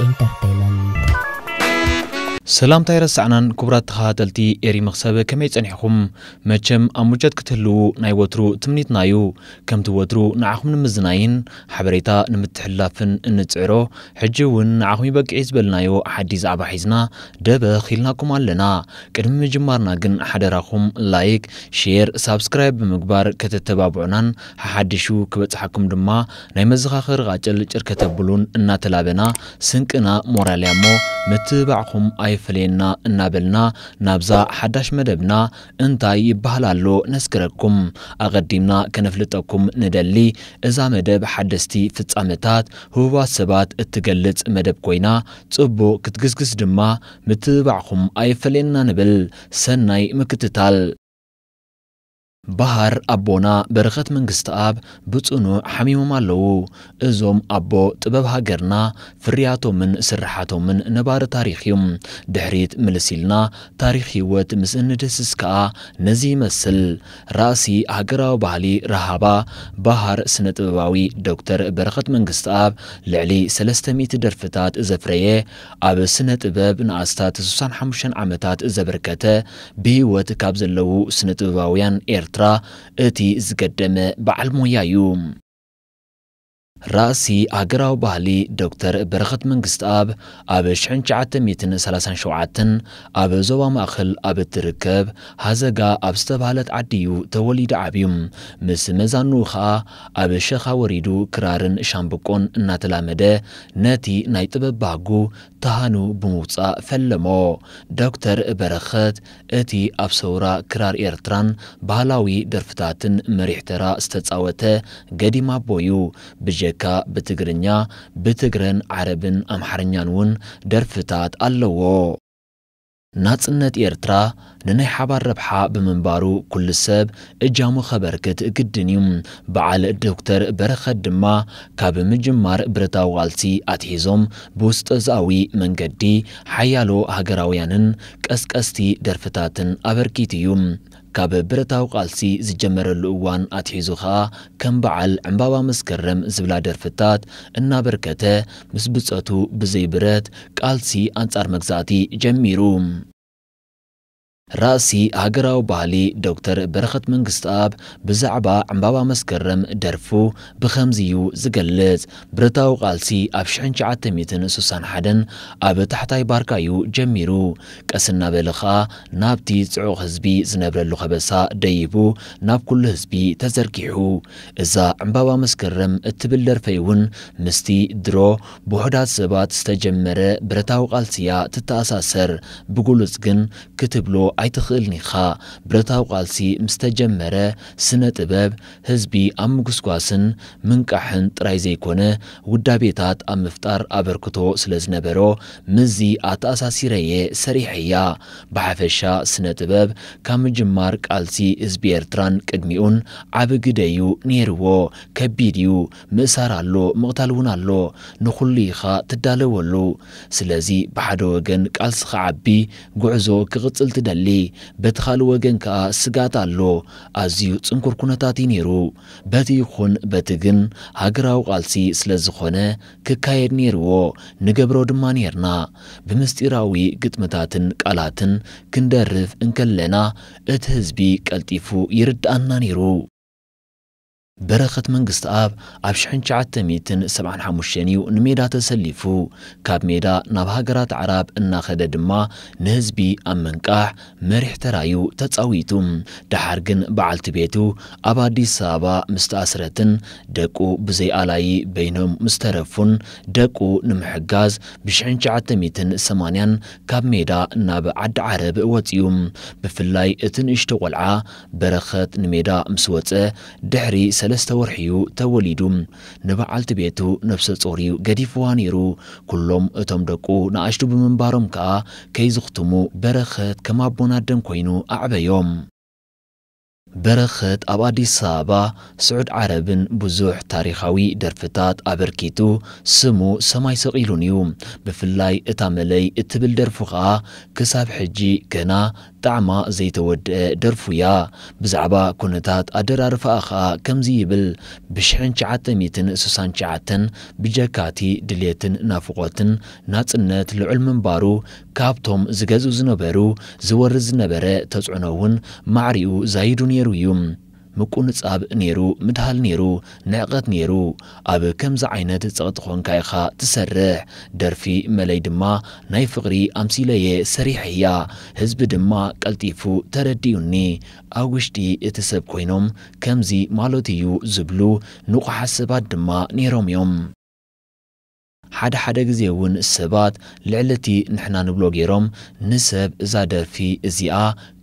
Inter. ሰላምታ ይረሳዕናን ክቡራት ተኸታተልቲ ኤሪ መኽሰብ ከመይ ጸኒሕኹም መቸም ኣብ ሙጀት ክትህልዉ ናይ ወትሩ ትምኒትና እዩ ከምቲ ወትሩ ንዓኹም ንምዝናይን ሓበሬታ ንምትሕላፍን እንፅዕሮ ሕጂ እውን ንዓኹም ይበቂዒ ዝበልናዮ ሓዲስ ዛዕባ ሒዝና ደበ ኺልናኩም ኣለና ቅድሚ ምጅማርና ግን ሓደራኹም ላይክ ሼር ሳብስክራይብ ብምግባር ከተተባብዑናን ሓሓድሹ ክበጽሓኩም ድማ ናይ መዘኻኽር ቓጭል ጭርከተብሉን እናተላበና ስንቅና ሞራልያ እሞ ምትባዕኹም ኣይ ኣይፈለየና እናበልና ናብዛ ሓዳሽ መደብና እንታይ ይበሃል ኣሎ ነስክረኩም ኣቐዲምና ከነፍልጠኩም ንደሊ እዛ መደብ ሓደስቲ ፍጻመታት ህቡባት ሰባት እትገልጽ መደብ ኮይና ጽቡቕ ክትግስግስ ድማ ምትብባዕኹም ኣይፈለየና ንብል ሰናይ ምክትታል ባህር አቦና በረኸት መንግስቲ ኣብ ብጽኑዕ ሓሚሞም ኣለዉ እዞም ኣቦ ጥበብ ሃገርና ፍርያቶምን ስራሓቶምን ነባሪ ታሪኽ እዩም ድሕሪት ምልስ ኢልና ታሪክ ህይወት ምስ እንድስስ ከኣ ነዚ ይመስል ራእሲ ሃገራዊ ባህሊ ረሃባ ባህር ስነ ጥበባዊ ዶክተር በረኸት መንግስቲ ኣብ ልዕሊ 300 ደርፍታት ዘፍረየ ኣብ ስነ ጥበብ ንኣስታት 65 ዓመታት ዘበርከተ ብህይወት ካብ ዘለዉ ስነ ጥበባውያን ኤርትራ فترة اتی زگدم بعل مویایوم ራእሲ ኣገራዊ ባህሊ ዶክተር በረኸት መንግስትኣብ ኣብ 1937 ኣብ ዞባ ማእኸል ኣብ እትርከብ ሃዘጋ ኣብ ዝተባህለት ዓዲ እዩ ተወሊዱ ዓብዩ ምስ መዛኑ ኸኣ ኣብ ሸኻ ወሪዱ ክራርን ሻምብቆን እናተላመደ ነቲ ናይ ጥበብ ባህጉ ተሃኑ ብምውፃእ ፈለሞ ዶክተር በረኸት እቲ ኣብ ሰውራ ክራር ኤርትራን ባህላዊ ደርፍታትን መሪሕ ተራ ዝተፃወተ ገዲማ ኣቦዩ ብጀ ጀካ ብትግርኛ ብትግረን ዓረብን ኣምሓርኛን እውን ደርፍታት ኣለዎ ናጽነት ኤርትራ ንናይ ሓባር ረብሓ ብምንባሩ ኩሉ ሰብ እጃሙ ኸበርክት ግድን እዩ በዓል ዶክተር በረኸት ድማ ካብ ምጅማር ብረታዊ ቓልሲ ኣትሒዞም ብውስጠዛዊ መንገዲ ሓያሎ ሃገራውያንን ቀስቀስቲ ደርፍታትን ኣበርኪት እዩ ካብ ብረታዊ ቃልሲ ዝጀመረሉ እዋን ኣትሒዙ ኸኣ ከም በዓል ዕምባባ መስከረም ዝብላ ደርፍታት እናበርከተ ምስ ብፀቱ ብዘይ ብረት ቃልሲ ኣንጻር መግዛእቲ ጀሚሩ ራእሲ ሃገራዊ ባህሊ ዶክተር በረኸት መንግስትኣብ ብዛዕባ ዕምባባ መስከረም ደርፉ እዩ ዝገልጽ ብረታዊ ቃልሲ ኣብ 1961 ኣብ ታሕታይ ባርካዩ ጀሚሩ ቀስ እናበለ ኸኣ ናብቲ ጽዑቕ ህዝቢ ዝነብረሉ ኸበሳ ደይቡ ናብ ኩሉ ህዝቢ ተዘርጊሑ እዛ ዕምባባ መስከረም እትብል ደርፈይ እውን ምስቲ ድሮ ብውሕዳት ሰባት ዝተጀመረ ብረታዊ ቃልሲያ ትተኣሳሰር ብግሉጽ ግን ክትብሎ ኣይትኽእልኒኻ ብረታዊ ቓልሲ ምስ ተጀመረ ስነ ጥበብ ህዝቢ ኣብ ምጉስጓስን ምንቃሕን ጥራይ ዘይኮነ ውዳቤታት ኣብ ምፍጣር ኣበርክቶ ስለ ዝነበሮ ምዚ ኣተኣሳሲረየ ሰሪሐ እያ ብሓፈሻ ስነ ጥበብ ካብ ምጅማር ቃልሲ ህዝቢ ኤርትራን ቅድሚኡን ዓብ ግደዩ ነይርዎ ከቢድ እዩ ምእሳር ኣሎ ምቕታል እውን ኣሎ ንኹሉ ኢኻ ትዳለወሉ ስለዚ ብሓደ ወገን ቃልሲ ክዓቢ ጉዕዞ ክቕፅል ትደሊ በቲ ኻልእ ወገን ከዓ ስጋት ኣሎ ኣዝዩ ጽንኩር ኩነታት እዩ ነይሩ በቲ ይኹን በቲ ግን ሃገራዊ ቓልሲ ስለ ዝኾነ ክካየድ ነይርዎ ንገብሮ ድማ ነርና ብምስጢራዊ ግጥምታትን ቃላትን ክንደርፍ እንከለና እቲ ህዝቢ ቀልጢፉ ይርድኣና ነይሩ በረኸት መንግስቲ ኣብ ኣብ 1975 እዩ ንሜዳ ተሰሊፉ ካብ ሜዳ ናብ ሃገራት ዓራብ እናኸደ ድማ ንህዝቢ ኣብ መንቃሕ መሪሕ ተራዩ ተጻዊቱ ድሓር ግን በዓልቲ ቤቱ ኣብ ኣዲስ ኣበባ ምስ ተኣስረትን ደቁ ብዘይኣላይ በይኖም ምስ ተረፉን ደቁ ንምሕጋዝ ብ1980 ካብ ሜዳ ናብ ዓዲ ዓረብ ወፂዩ ብፍላይ እቲ ንእሽቶ ቆልዓ በረኸት ንሜዳ ምስ ወፀ ድሕሪ ሰለስተ ወርሕዩ ተወሊዱ ንበዓልቲ ቤቱ ነብሰ ጾርዩ ገዲፍዋ ነይሩ ኩሎም እቶም ደቁ ንኣሽቱ ብምንባሮም ከዓ ከይዝኽትሙ በረኸት ከም ኣቦናደን ኮይኑ ኣዕበዮም በረኸት ኣብ ኣዲስ ኣበባ ስዑድ ዓረብን ብዙሕ ታሪኻዊ ደርፍታት ኣበርኪቱ ስሙ ሰማይ ሰቒሉን እዩ ብፍላይ እታ መለይ እትብል ደርፉ ከዓ ክሳብ ሕጂ ገና طعما زيتود درفويا بزعبا كونتات أدرار فأخا كمزي بل بشحن شعاتميتن سسان شعاتن بجاكاتي دليتن نافقوتن ناتسنت لعلم بارو كابتم زغزو زنبرو زور زنبرة تزعنون معريو زايدون يرويوم مكون تصاب نيرو مدهال نيرو ناقت نيرو أب كم زعينة تقطعون كايخا تسرح درفي ملي دما ناي فقري أمسيلية سريحيا هزب دما قلتيفو ترديوني أوشتي اتسب كوينوم كمزي مالوتيو زبلو نوق حسبات دما نيروميوم ሓደ ሓደ ግዜ እውን ሰባት ልዕሊ እቲ ንሕና ንብሎ ገይሮም ንሰብ እዛ ደርፊ እዚኣ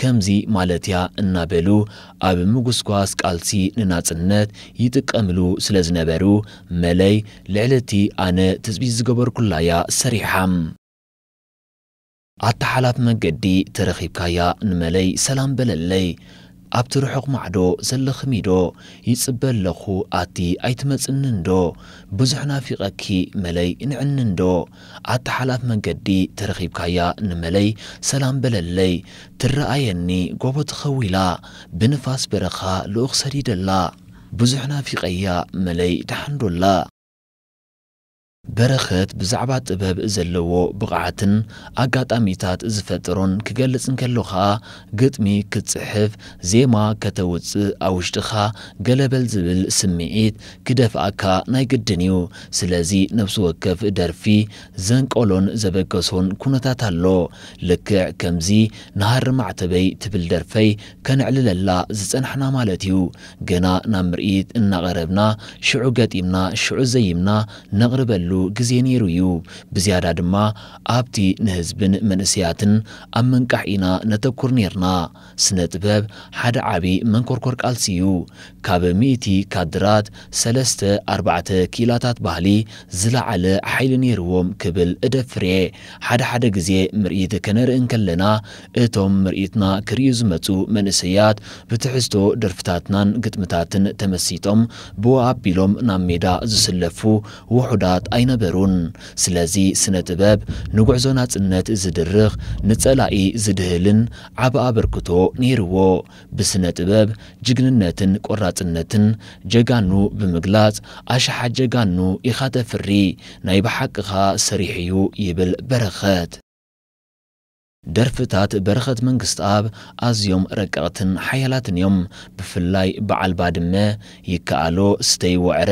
ከምዚ ማለት እያ እናበሉ ኣብ ምጉስጓስ ቃልሲ ንናጽነት ይጥቀምሉ ስለ ዝነበሩ መለይ ልዕሊ እቲ ኣነ ትፅቢ ዝገበርኩላያ ሰሪሓ ኣተሓላፍ መንገዲ ተረኺብካያ ንመለይ ሰላም በለለይ ኣብቲ ርሑቕ ማዕዶ ዘለኽሚ ዶ ይጽበ ኣለኹ ኣቲ ኣይትመጽንን ዶ ብዙሕ ናፊቐኪ መለይ ንዕንን ዶ ኣተሓላፍ መንገዲ ተረኺብካያ ንመለይ ሰላም በለለይ ትረኣየኒ ጎቦ ተኸዊላ ብንፋስ በረኻ ልኡኽ ሰዲደላ ብዙሕ ናፊቐያ መለይ ድሓንዶላ በረኸት ብዛዕባ ጥበብ ዘለዎ ብቕዓትን ኣጋጣሚታት ዝፈጥሮን ክገልጽ እንከሎ ኸኣ ግጥሚ ክትጽሕፍ ዜማ ከተውፅእ ኣብ ውሽጢኻ ገለበል ዝብል ስምዒት ክደፍኣካ ናይ ግድን እዩ ስለዚ ነብሲ ወከፍ ደርፊ ዘንቀሎን ዘበገሶን ኩነታት ኣሎ ልክዕ ከምዚ ንሃሪ ማዕተበይ ትብል ደርፈይ ከንዕልለላ ዝጸናሕና ማለት እዩ ገና ናብ ምርኢት እናቐረብና ሽዑ ገጢምና ሽዑ ዘይምና ነቕርበሉ ዝብሉ ግዜ ነይሩ እዩ ብዝያዳ ድማ ኣብቲ ንህዝብን መንእስያትን ኣብ ምንቃሕ ኢና ነተኩር ነርና ስነ ጥበብ ሓደ ዓብዪ መንኰርኰር ቃልሲ እዩ ካብ ሚእቲ ካድራት ሰለስተ ኣርባዕተ ኪላታት ባህሊ ዝለዓለ ሓይሊ ነይርዎም ክብል እደፍርየ ሓደ ሓደ ግዜ ምርኢት ከነርእን ከለና እቶም ምርኢትና ክርእዩ ዝመፁ መንእሰያት ብትሕዝቶ ደርፍታትናን ግጥምታትን ተመሲጦም ብዋ ኣቢሎም ናብ ሜዳ ዝስለፉ ውሑዳት ኣይ ኣይነበሩን ስለዚ ስነ ጥበብ ንጉዕዞ ናጽነት ዝድርኽ ንጸላኢ ዝድህልን ዓብ ኣበርክቶ ነይርዎ ብስነ ጥበብ ጅግንነትን ቆራጽነትን ጀጋኑ ብምግላጽ ኣሸሓ ጀጋኑ ኢኻተፍሪ ናይ ብሓቅኻ እዩ ይብል በረኸት ደርፍታት በረኸት መንግስቲ ኣብ ኣዝዮም ረቀቕትን ሓያላትን እዮም ብፍላይ በዓል ባድመ ይከኣሎ ስተይወዕረ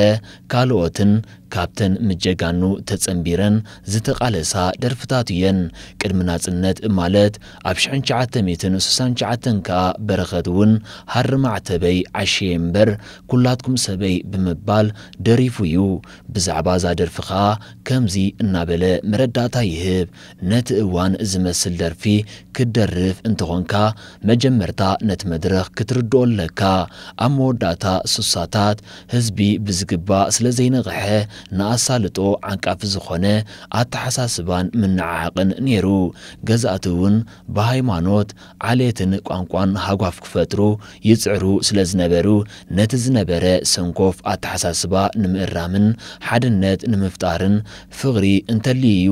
ካልኦትን ካብተን ምጀጋኑ ተጸንቢረን ዝተቓለሳ ደርፍታት እየን ቅድሚ ናጽነት ማለት ኣብ 1969 ከዓ በረኸት እውን ሃሪ ማዕተበይ ዓሽየ እምበር ኩላትኩም ሰበይ ብምባል ደሪፉ እዩ ብዛዕባ እዛ ደርፊ ከዓ ከምዚ እናበለ መረዳእታ ይህብ ነቲ እዋን ዝመስል ደርፊ ክትደርፍ እንተኾንካ መጀመርታ ነቲ መድረኽ ክትርድኦ ኣለካ ኣብ መወዳእታ ስሳታት ህዝቢ ብዝግባእ ስለ ዘይነቕሐ ንኣሳልጦ ዓንቃፊ ዝኾነ ኣተሓሳስባን ምነዓዓቕን ነይሩ ገዛእቲ እውን ብሃይማኖት ዓሌትን ቋንቋን ሃጓፍ ክፈጥሩ ይፅዕሩ ስለ ዝነበሩ ነቲ ዝነበረ ሰንኮፍ ኣተሓሳስባ ንምእራምን ሓድነት ንምፍጣርን ፍቕሪ እንተልዩ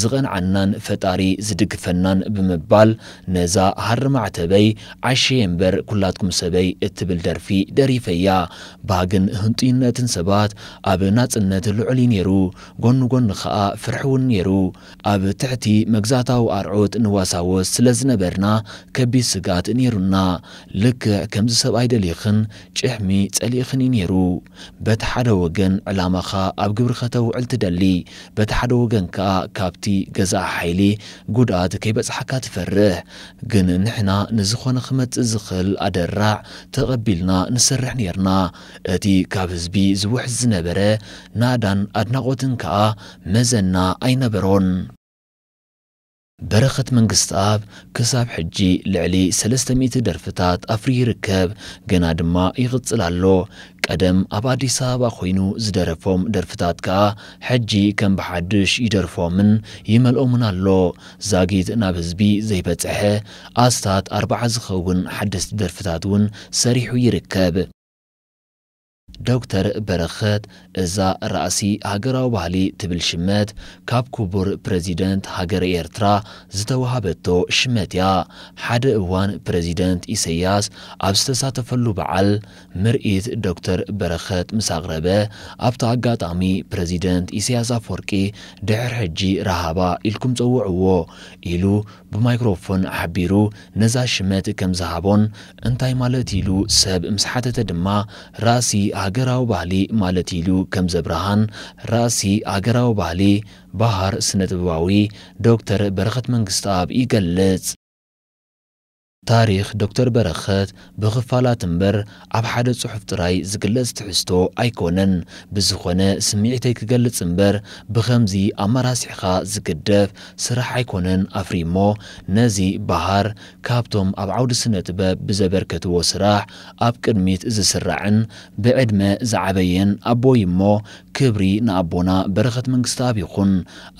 ዝቐንዓናን ፈጣሪ ዝድግፈናን ብምባል ነዛ ሃርማዕተበይ ዓሸየ እምበር ኩላትኩም ሰበይ እትብል ደርፊ ደሪፈያ ባግን ህንጡይነትን ሰባት ኣብ ናፅነት ልዑል ነይሩ ጎኒ ጎኒ ከዓ ፍርሒ እውን ነይሩ ኣብ ትሕቲ መግዛእታዊ ኣርዑት ንዋሳወስ ስለ ዝነበርና ከቢድ ስጋት ነይሩና ልክዕ ከምዚ ሰብኣይ ደሊኽን ጭሕሚ ጸሊእኽን እዩ ነይሩ በቲ ሓደ ወገን ዕላማኻ ኣብ ግብሪ ከተውዕል ትደሊ በቲ ሓደ ወገን ከዓ ካብቲ ገዛ ሓይሊ ጉድኣት ከይበጽሓካ ትፈርሕ ግን ንሕና ንዝኾነ ክመጽእ ዝኽእል ኣደራዕ ተቐቢልና ንሰርሕ ነርና እቲ ካብ ህዝቢ ዝውሕዝ ዝነበረ ና ናዳን ኣድናቖትን ከዓ መዘና ኣይነበሮን በረኸት መንግስቲ ኣብ ክሳብ ሕጂ ልዕሊ 300 ደርፍታት ኣፍሪ ይርከብ ገና ድማ ይቕጽል ኣሎ ቀደም ኣብ ኣዲስ ኣበባ ኮይኑ ዝደረፎም ደርፍታት ከዓ ሕጂ ከም ብሓድሽ ይደርፎምን ይመልኦምን ኣሎ ዛጊት ናብ ህዝቢ ዘይበጽሐ ኣስታት ኣርባዓ ዝኸውን ሓደስቲ ደርፍታት እውን ሰሪሑ ይርከብ ዶክተር በረኸት እዛ ራእሲ ሃገራዊ ባህሊ ትብል ሽመት ካብ ክቡር ፕረዚደንት ሃገር ኤርትራ ዝተዋሃበቶ ሽመት እያ ሓደ እዋን ፕረዚደንት ኢሰያስ ኣብ ዝተሳተፈሉ በዓል ምርኢት ዶክተር በረኸት ምስ ኣቕረበ ኣብቲ ኣጋጣሚ ፕረዚደንት ኢሰያስ ኣፈወርቂ ድሕር ሕጂ ረሃባ ኢልኩም ፀውዕዎ ኢሉ ብማይክሮፎን ኣሓቢሩ ነዛ ሽመት ከም ዝሃቦን እንታይ ማለት ኢሉ ሰብ ምስ ሓተተ ድማ ራሲ ሃገራዊ ባህሊ ማለት ኢሉ ከም ዘብርሃን ራሲ ሃገራዊ ባህሊ ባህር ስነ ጥበባዊ ዶክተር በረኸት መንግስቲ ኣብ ይገልጽ ታሪክ ዶክተር በረኸት ብኽፋላትን እምበር ኣብ ሓደ ጽሑፍ ጥራይ ዝግለጽ ትሕዝቶ ኣይኮነን ብዝኾነ ስምዒተይ ክገልጽ እምበር ብኸምዚ ኣመራሲሕኻ ዝግደፍ ስራሕ ኣይኮነን ኣፍሪሞ ነዚ ባህር ካብቶም ኣብ ዓውዲ ስነ ጥበብ ብዘበርከትዎ ስራሕ ኣብ ቅድሚት ዝስራዕን ብዕድመ ዝዓበየን ኣቦይ እሞ ክብሪ ንኣቦና በረኸት መንግስታብ ይኹን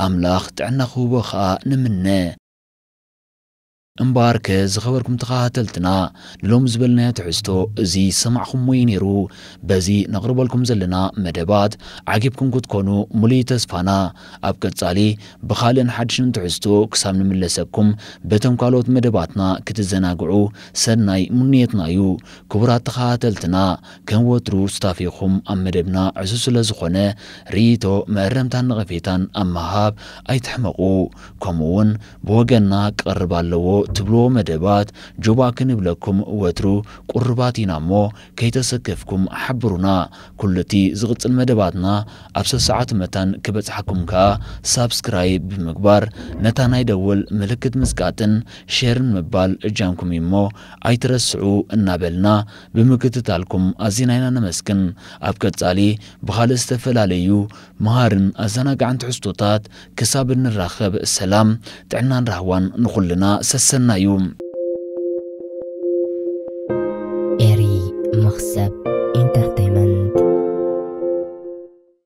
ኣምላኽ ጥዕና ክህቦ ኸኣ ንምነ እምበር ከ ዝኸበርኩም ተኸታተልትና ንሎም ዝበልናዮ ትሕዝቶ እዚ ሰማዕኹም ወይ ነይሩ በዚ ነቕርበልኩም ዘለና መደባት ዓጊብኩም ክትኮኑ ሙሉይ ተስፋና ኣብ ቀጻሊ ብኻልእን ሓድሽን ትሕዝቶ ክሳብ ንምለሰኩም በቶም ካልኦት መደባትና ክትዘናግዑ ሰናይ ሙንየትና እዩ ክቡራት ተኸታተልትና ከም ወትሩ ዝታፊኹም ኣብ መደብና ዕሱ ስለ ዝኾነ ርእቶ መእረምታን ንቐፌታን ኣብ መሃብ ኣይትሕመቑ ከምኡ ውን ብወገንና ክቐርብ ኣለዎ ትብሎ መደባት ጆባ ክንብለኩም ወትሩ ቁርባት ኢና እሞ ከይተሰከፍኩም ሓብሩና ኩሉ እቲ ዝቕፅል መደባትና ኣብ ሰሰዓት መታን ክበፅሐኩም ከዓ ሳብስክራይብ ብምግባር ነታ ናይ ደወል ምልክት ምስቃጥን ሼርን ምባል እጃምኩም እሞ ኣይትረስዑ እናበልና ብምክትታልኩም ኣዝና ኢና ነመስግን ኣብ ቀጻሊ ብኻልእ ዝተፈላለዩ መሃርን ኣዘናጋዕን ትሕዝቶታት ክሳብ እንራኸብ ሰላም ጥዕናን ራህዋን ንኹልና ሰሰ Senayum.